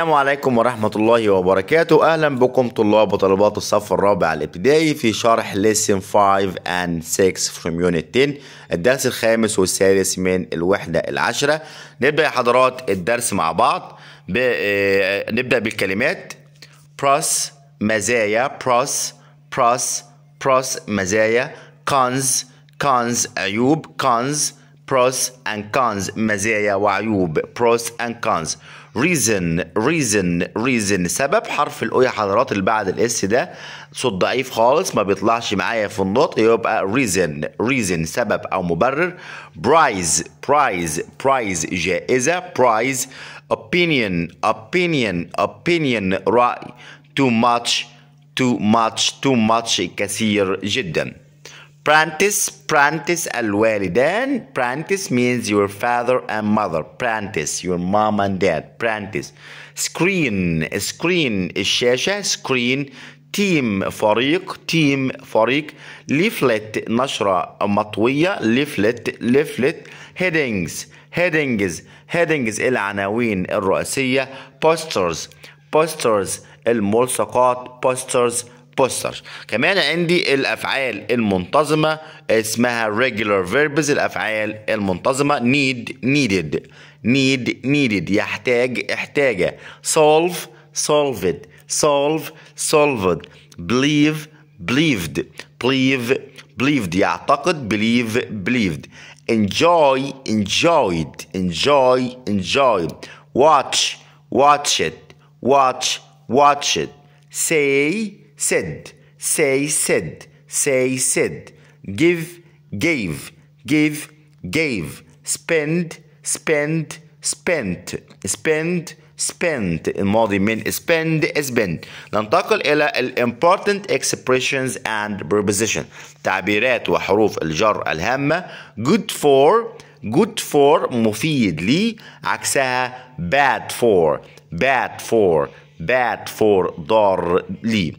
السلام عليكم ورحمة الله وبركاته أهلا بكم طلاب وطلبات الصف الرابع الابتدائي في شرح lesson 5 and 6 from unit 10 الدرس الخامس والسادس من الوحدة العشرة نبدأ يا حضرات الدرس مع بعض ب... آه، نبدأ بالكلمات بروس مزايا بروس بروس بروس مزايا cons cons عيوب cons pros and cons مزايا وعيوب pros and cons ريزن ريزن ريزن سبب حرف الاو يا حضرات اللي بعد الاس ده صوت ضعيف خالص ما بيطلعش معايا في النطق يبقى ريزن ريزن سبب او مبرر برايز برايز برايز جائزه برايز opinion opinion opinion رأي too much too much too much كثير جدا برانتس برانتس الوالدان. برانتس means your father and mother. برانتس your mom and dad. برانتس Screen, screen الشاشة. Screen تيم فريق تيم فريق ليفلت نشرة مطوية ليفلت ليفلت headings headings headings العناوين الرئيسية posters posters الملصقات posters posters كمان عندي الافعال المنتظمه اسمها regular verbs الافعال المنتظمه need needed need needed يحتاج احتاجه solve solved solve solved believe believed believe believed يعتقد believe believed enjoy enjoyed enjoy enjoyed watch watch it watch watch it say said, say said, say said, give gave, give gave, spend spend spent spend spent الماضي من spend spend ننتقل إلى ال important expressions and preposition تعبيرات وحروف الجر الهامة good for good for مفيد لي عكسها bad for bad for bad for ضار لي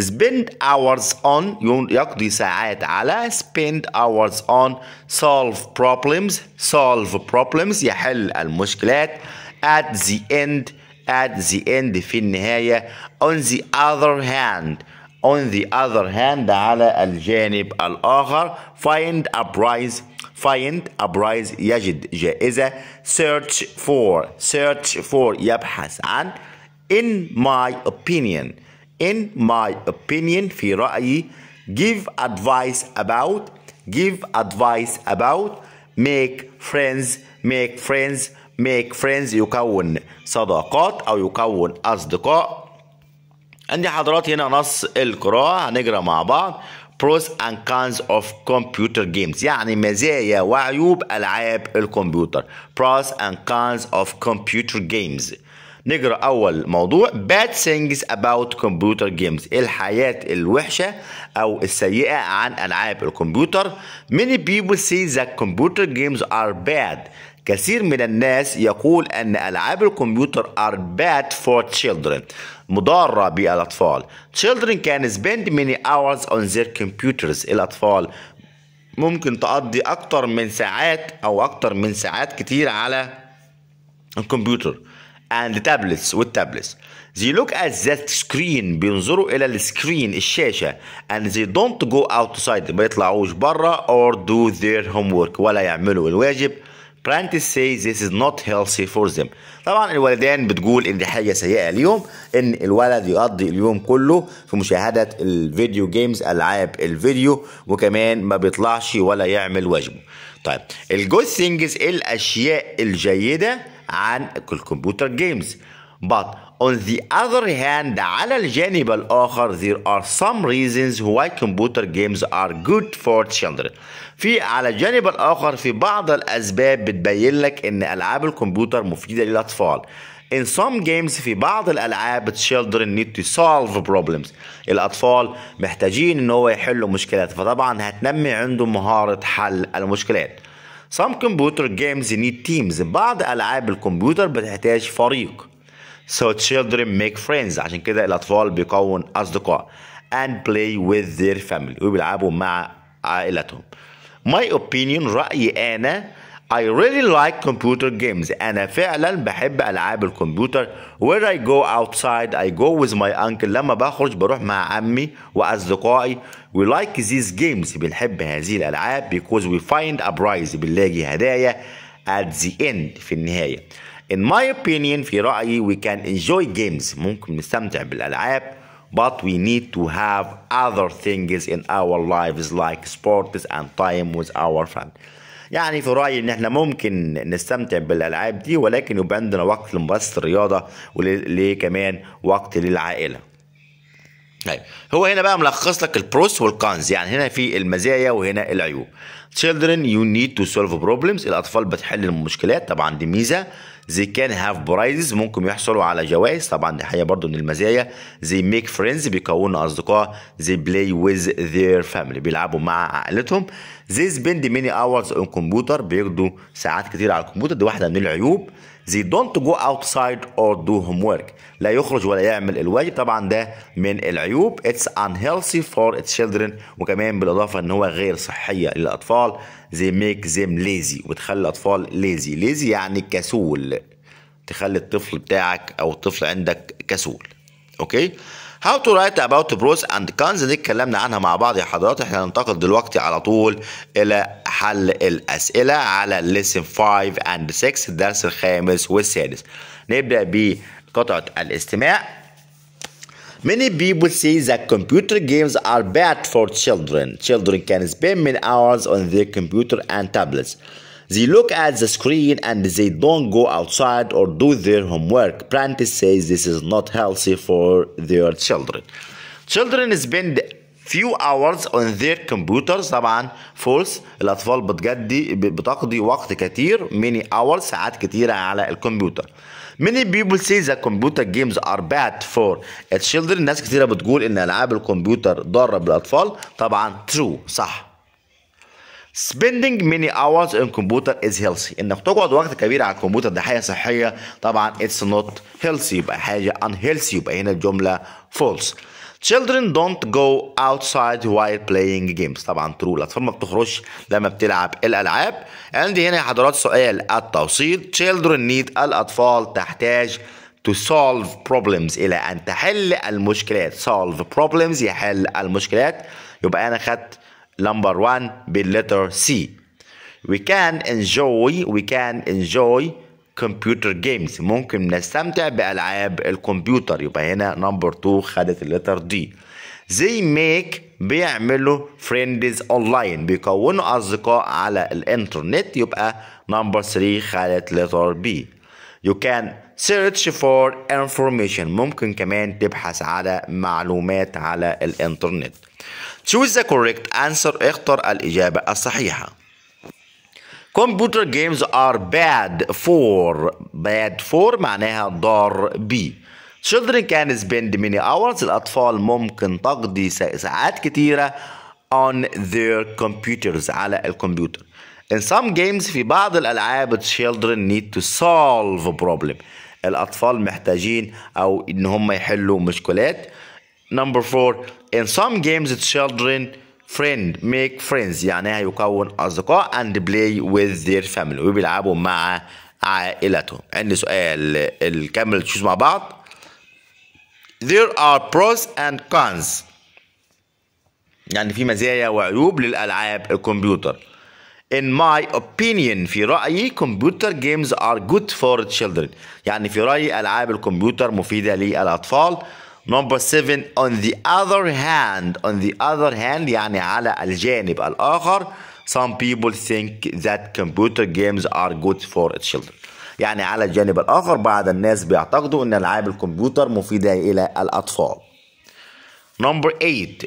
spend hours on يقضي ساعات على spend hours on solve problems solve problems يحل المشكلات at the end at the end في النهاية on the other hand on the other hand على الجانب الآخر find a prize find a prize يجد جائزة search for search for يبحث عن in my opinion in my opinion في رأيي give advice about give advice about make friends make friends make friends يكون صداقات أو يكون أصدقاء عندي حضراتي هنا نص القراءة هنقرأ مع بعض pros and cons of computer games يعني مزايا وعيوب ألعاب الكمبيوتر pros and cons of computer games نقرا اول موضوع bad things about computer games الحياه الوحشه او السيئه عن العاب الكمبيوتر many people say that computer games are bad كثير من الناس يقول أن ألعاب الكمبيوتر are bad for children مضارة بالأطفال children can spend many hours on their computers الأطفال ممكن تقضي أكتر من ساعات أو أكتر من ساعات كتير على الكمبيوتر and tablets والتابلتس they look at that screen بينظروا الى السكرين الشاشه and they don't go outside ما يطلعوش بره or do their homework ولا يعملوا الواجب Prentice say this is not healthy for them. طبعا الوالدان بتقول ان دي حاجه سيئه اليوم ان الولد يقضي اليوم كله في مشاهده الفيديو جيمز العاب الفيديو وكمان ما بيطلعش ولا يعمل واجبه. طيب الجود ثينجز الاشياء الجيده عن الكمبيوتر جيمز But on the other hand على الجانب الآخر there are some reasons why computer games are good for children في على الجانب الآخر في بعض الأسباب بتبين لك إن ألعاب الكمبيوتر مفيدة للأطفال In some games في بعض الألعاب children need to solve problems الأطفال محتاجين إن هو يحلوا مشكلات فطبعا هتنمي عنده مهارة حل المشكلات Some computer games need teams بعض ألعاب الكمبيوتر بتحتاج فريق So children make friends عشان كده الأطفال بيكون أصدقاء and play with their family وبيلعبوا مع عائلتهم My opinion رأيي أنا I really like computer games أنا فعلا بحب ألعاب الكمبيوتر Where I go outside I go with my uncle لما بخرج بروح مع عمي وأصدقائي We like these games بنحب هذه الألعاب because we find a prize بنلاقي هدايا at the end في النهاية In my opinion في رأيي we can enjoy games ممكن نستمتع بالألعاب but we need to have other things in our lives like sports and time with our friends. يعني في رايي ان احنا ممكن نستمتع بالالعاب دي ولكن يبقى عندنا وقت لممارسه الرياضه وليه كمان وقت للعائله طيب هو هنا بقى ملخص لك البروس والكانز يعني هنا في المزايا وهنا العيوب children you need to solve problems الاطفال بتحل المشكلات طبعا دي ميزه they can have prizes ممكن يحصلوا على جوائز طبعا دي حاجه برضو من المزايا they make friends بيكونوا اصدقاء they play with their family بيلعبوا مع عائلتهم they spend many hours on computer بيقضوا ساعات كتير على الكمبيوتر دي واحده من العيوب they don't go outside or do homework لا يخرج ولا يعمل الواجب طبعا ده من العيوب it's unhealthy for its children وكمان بالاضافه ان هو غير صحيه للاطفال they make them lazy وتخلي الاطفال lazy lazy يعني كسول تخلي الطفل بتاعك او الطفل عندك كسول اوكي okay? هاو تو رايت اباوت بروز اند كانز دي اتكلمنا عنها مع بعض يا حضرات احنا هننتقل دلوقتي على طول الى حل الاسئله على الليسن 5 اند 6 الدرس الخامس والسادس نبدا بقطعه الاستماع Many people say that computer games are bad for children. Children can spend many hours on their computer and tablets. They look at the screen and they don't go outside or do their homework. Prentice says this is not healthy for their children. Children spend few hours on their computers طبعا فولس الاطفال بتجدي بتقضي وقت كتير many hours ساعات كتيره على الكمبيوتر many people say the computer games are bad for children ناس كتيره بتقول ان العاب الكمبيوتر ضارة بالاطفال طبعا true صح spending many hours on computer is healthy انك تقعد وقت كبير على الكمبيوتر ده حاجه صحيه طبعا it's not healthy يبقى حاجه unhealthy يبقى هنا الجمله false Children don't go outside while playing games طبعا true الاطفال ما بتخرجش لما بتلعب الالعاب عندي هنا يا حضرات سؤال التوصيل children need الاطفال تحتاج to solve problems الى ان تحل المشكلات solve problems يحل المشكلات يبقى انا خدت number one بالletter C we can enjoy we can enjoy computer games ممكن نستمتع بألعاب الكمبيوتر يبقى هنا number two خدت اللتر دي they make بيعملوا friends online بيكونوا أصدقاء على الإنترنت يبقى number three خدت letter بي you can search for information ممكن كمان تبحث على معلومات على الإنترنت Choose the correct answer اختر الإجابة الصحيحة Computer games are bad for bad for معناها ضار بي Children can spend many hours الأطفال ممكن تقضي ساعات كتيرة on their computers على الكمبيوتر In some games في بعض الألعاب children need to solve problem الأطفال محتاجين أو إن هم يحلوا مشكلات نمبر فور in some games children friend make friends يعني هيكون اصدقاء and play with their family وبيلعبوا مع عائلتهم عندي سؤال الكامل تشوز مع بعض there are pros and cons يعني في مزايا وعيوب للالعاب الكمبيوتر In my opinion في رأيي computer games are good for children يعني في رأيي ألعاب الكمبيوتر مفيدة للأطفال Number seven on the other hand on the other hand يعني على الجانب الآخر some people think that computer games are good for children يعني على الجانب الآخر بعض الناس بيعتقدوا أن ألعاب الكمبيوتر مفيدة إلى الأطفال Number eight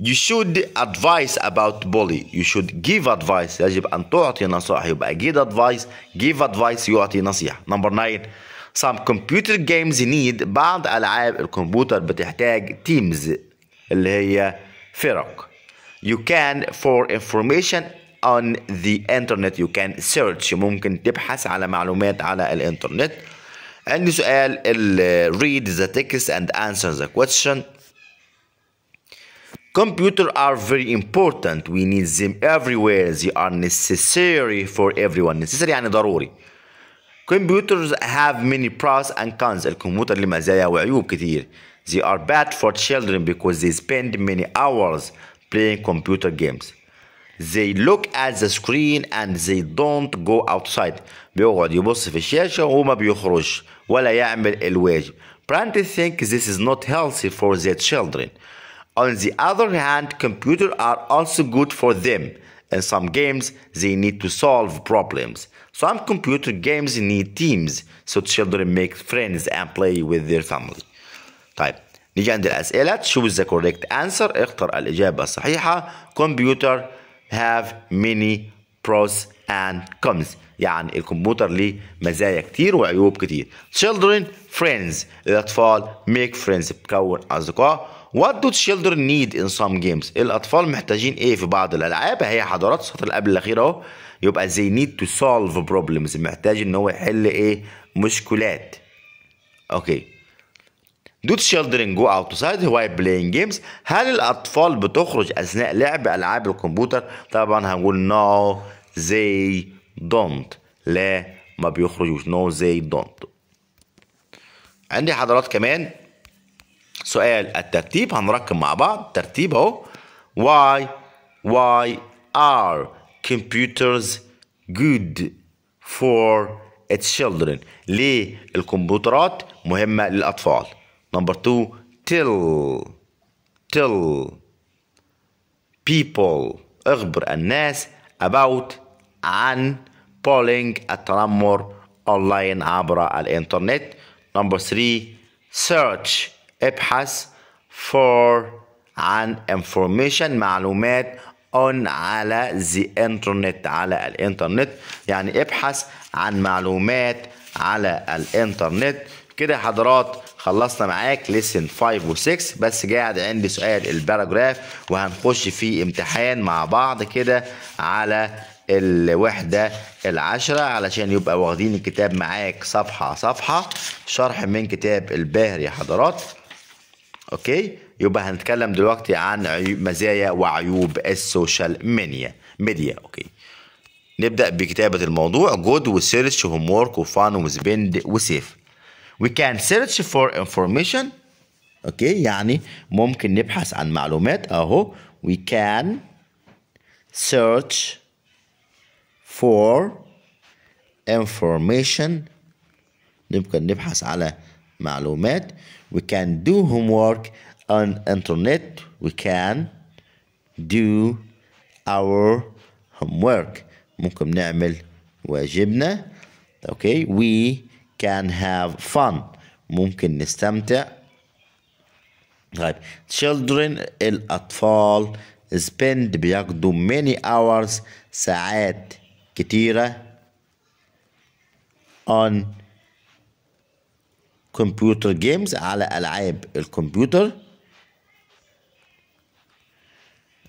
You should advise about bully You should give advice يجب أن تعطي نصائح يبقى give advice give advice يعطي نصيحة Number nine Some computer games need بعض ألعاب الكمبيوتر بتحتاج teams اللي هي فرق. You can for information on the internet you can search ممكن تبحث على معلومات على الانترنت. عندي سؤال ال read the text and answer the question. Computers are very important. We need them everywhere. They are necessary for everyone. Necessary يعني ضروري. Computers have many pros and cons الكمبيوتر ليه مزايا وعيوب كتير They are bad for children because they spend many hours playing computer games They look at the screen and they don't go outside بيقعد يبص في الشاشة وما بيخرج ولا يعمل الواجب Parents think this is not healthy for their children On the other hand, computers are also good for them. In some games, they need to solve problems. Some computer games need teams so children make friends and play with their family. طيب نيجي عند الأسئلة choose the correct answer اختر الإجابة الصحيحة computer have many pros and cons يعني الكمبيوتر ليه مزايا كتير وعيوب كتير children friends الأطفال make friends بكون أصدقاء What do children need in some games الأطفال محتاجين إيه في بعض الألعاب هي حضرات السطر اللي قبل الأخير أهو يبقى they need to solve problems محتاج إن هو يحل إيه مشكلات أوكي okay. Do children go outside while playing games هل الأطفال بتخرج أثناء لعب ألعاب الكمبيوتر طبعا هنقول no they don't لا ما بيخرجوش no they don't عندي حضرات كمان سؤال الترتيب هنركب مع بعض ترتيب اهو why why are computers good for its children ليه الكمبيوترات مهمة للأطفال نمبر 2 till till people اخبر الناس about عن polling التنمر اونلاين عبر الانترنت نمبر 3 search ابحث for عن information معلومات on على the internet على الانترنت يعني ابحث عن معلومات على الانترنت كده حضرات خلصنا معاك ليسن 5 و6 بس قاعد عندي سؤال الباراجراف وهنخش في امتحان مع بعض كده على الوحدة العشرة علشان يبقى واخدين الكتاب معاك صفحة صفحة شرح من كتاب الباهر يا حضرات اوكي يبقى هنتكلم دلوقتي عن مزايا وعيوب السوشيال ميديا ميديا اوكي نبدا بكتابه الموضوع جود وسيرش هوم وورك وفان وسبند وسيف وي كان سيرش فور انفورميشن اوكي يعني ممكن نبحث عن معلومات اهو وي كان سيرش فور انفورميشن نبقى نبحث على معلومات we can do homework on internet we can do our homework ممكن نعمل واجبنا okay we can have fun ممكن نستمتع طيب children الأطفال spend بيقضوا many hours ساعات كتيرة on كمبيوتر جيمز على ألعاب الكمبيوتر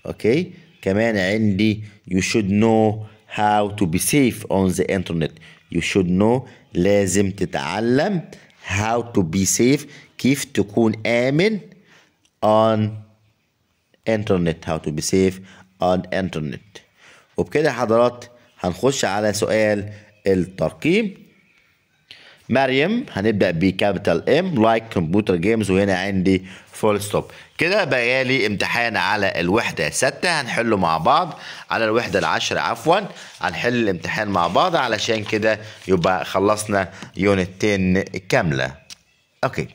اوكي كمان عندي you should know how to be safe on the internet you should know لازم تتعلم how to be safe كيف تكون آمن on internet how to be safe on internet وبكده يا حضرات هنخش على سؤال الترقيم مريم هنبدا بكابيتال ام لايك كمبيوتر جيمز وهنا عندي فول ستوب كده بقى لي امتحان على الوحده سته هنحله مع بعض على الوحده العشرة عفوا هنحل الامتحان مع بعض علشان كده يبقى خلصنا يونتين كامله اوكي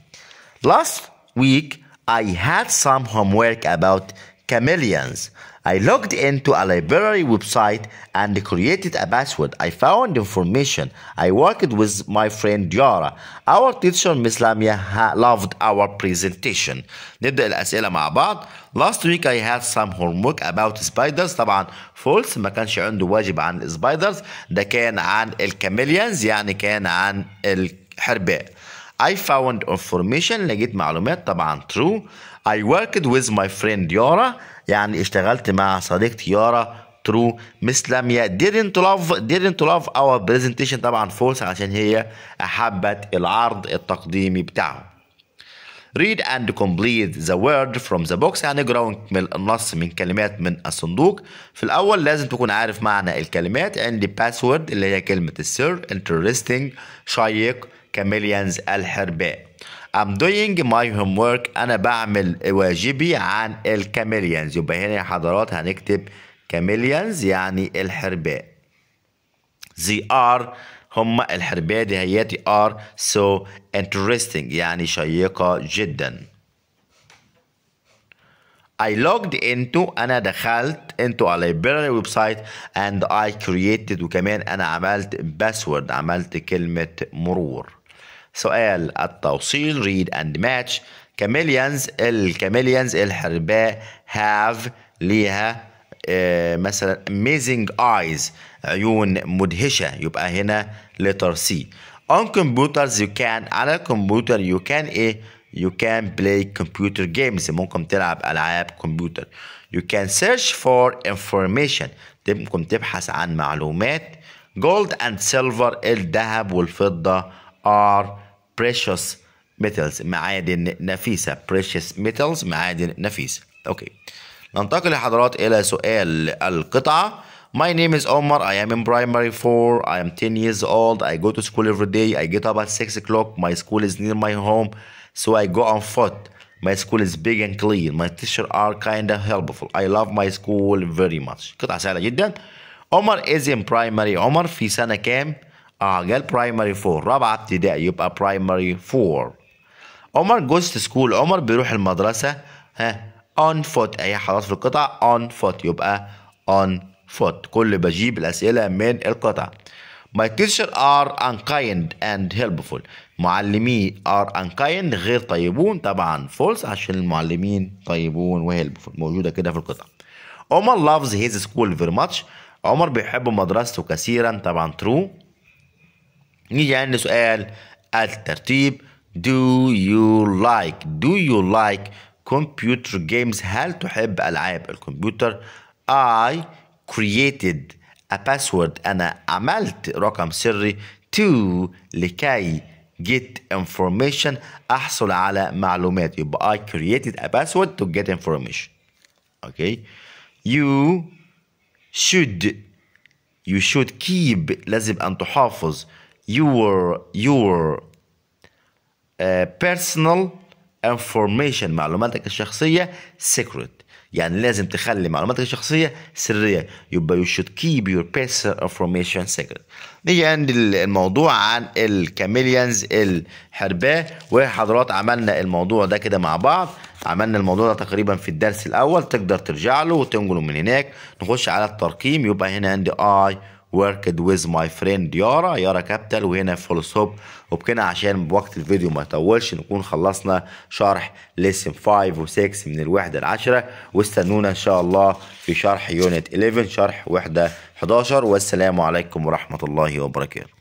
last week I had some homework about chameleons I logged into a library website and created a password. I found information. I worked with my friend Yara. Our teacher Miss Lamia loved our presentation. نبدأ الأسئلة مع بعض. Last week I had some homework about spiders. طبعا false ما كانش عنده واجب عن spiders. ده كان عن الكاميليانز يعني كان عن الحرباء. I found information لقيت معلومات طبعا true. I worked with my friend Yara. يعني اشتغلت مع صديقتي يارا ترو مس لميا didn't love didn't love our presentation طبعا فولس عشان هي أحبت العرض التقديمي بتاعه read and complete the word from the box يعني اقرا ونكمل النص من كلمات من الصندوق في الاول لازم تكون عارف معنى الكلمات عندي باسورد اللي هي كلمه السر interesting شيق كاميليانز الحرباء I'm doing my homework أنا بعمل واجبي عن الكاميليانز يبقى هنا يا حضرات هنكتب كاميليانز يعني الحرباء they are هم الحرباء دي هياتي are so interesting يعني شيقة جدا I logged into أنا دخلت into a library website and I created وكمان أنا عملت password عملت كلمة مرور سؤال التوصيل read and match كاميليانز الكاميليانز الحرباء have ليها آه، مثلا amazing eyes عيون مدهشة يبقى هنا letter C on computers you can على الكمبيوتر you can ايه you can play computer games ممكن تلعب ألعاب كمبيوتر you can search for information ممكن تبحث عن معلومات gold and silver الذهب والفضة are precious metals معادن نفيسة precious metals معادن نفيسة أوكي ننتقل يا حضرات إلى سؤال القطعة My name is Omar. I am in primary four. I am 10 years old. I go to school every day. I get up at 6 o'clock. My school is near my home, so I go on foot. My school is big and clean. My teachers are kind of helpful. I love my school very much. قطعة سهلة جدا. Omar is in primary. Omar في سنة كام؟ اه قال برايمري فور رابعه ابتدائي يبقى برايمري فور عمر جوز سكول عمر بيروح المدرسه ها اون فوت اي حضرتك في القطع اون فوت يبقى اون فوت كل بجيب الاسئله من القطع My teacher are unkind and helpful معلمي are unkind غير طيبون طبعا false عشان المعلمين طيبون وهيلبفول موجودة كده في القطع عمر loves his school very much عمر بيحب مدرسته كثيرا طبعا true نيجي عندنا سؤال الترتيب Do you like Do you like computer games هل تحب ألعاب الكمبيوتر I created a password أنا عملت رقم سري to لكي get information أحصل على معلومات يبقى I created a password to get information okay you should you should keep لازم أن تحافظ your your uh, personal information معلوماتك الشخصية secret يعني لازم تخلي معلوماتك الشخصية سرية يبقى you should keep your personal information secret نيجي عند الموضوع عن الكاميليانز الحرباء وحضرات عملنا الموضوع ده كده مع بعض عملنا الموضوع ده تقريبا في الدرس الأول تقدر ترجع له وتنقله من هناك نخش على الترقيم يبقى هنا عندي I worked with my friend يارا يارا كابيتال وهنا فول ستوب وبكنا عشان وقت الفيديو ما يطولش نكون خلصنا شرح ليسن 5 و6 من الوحده العشره واستنونا ان شاء الله في شرح يونت 11 شرح وحده 11 والسلام عليكم ورحمه الله وبركاته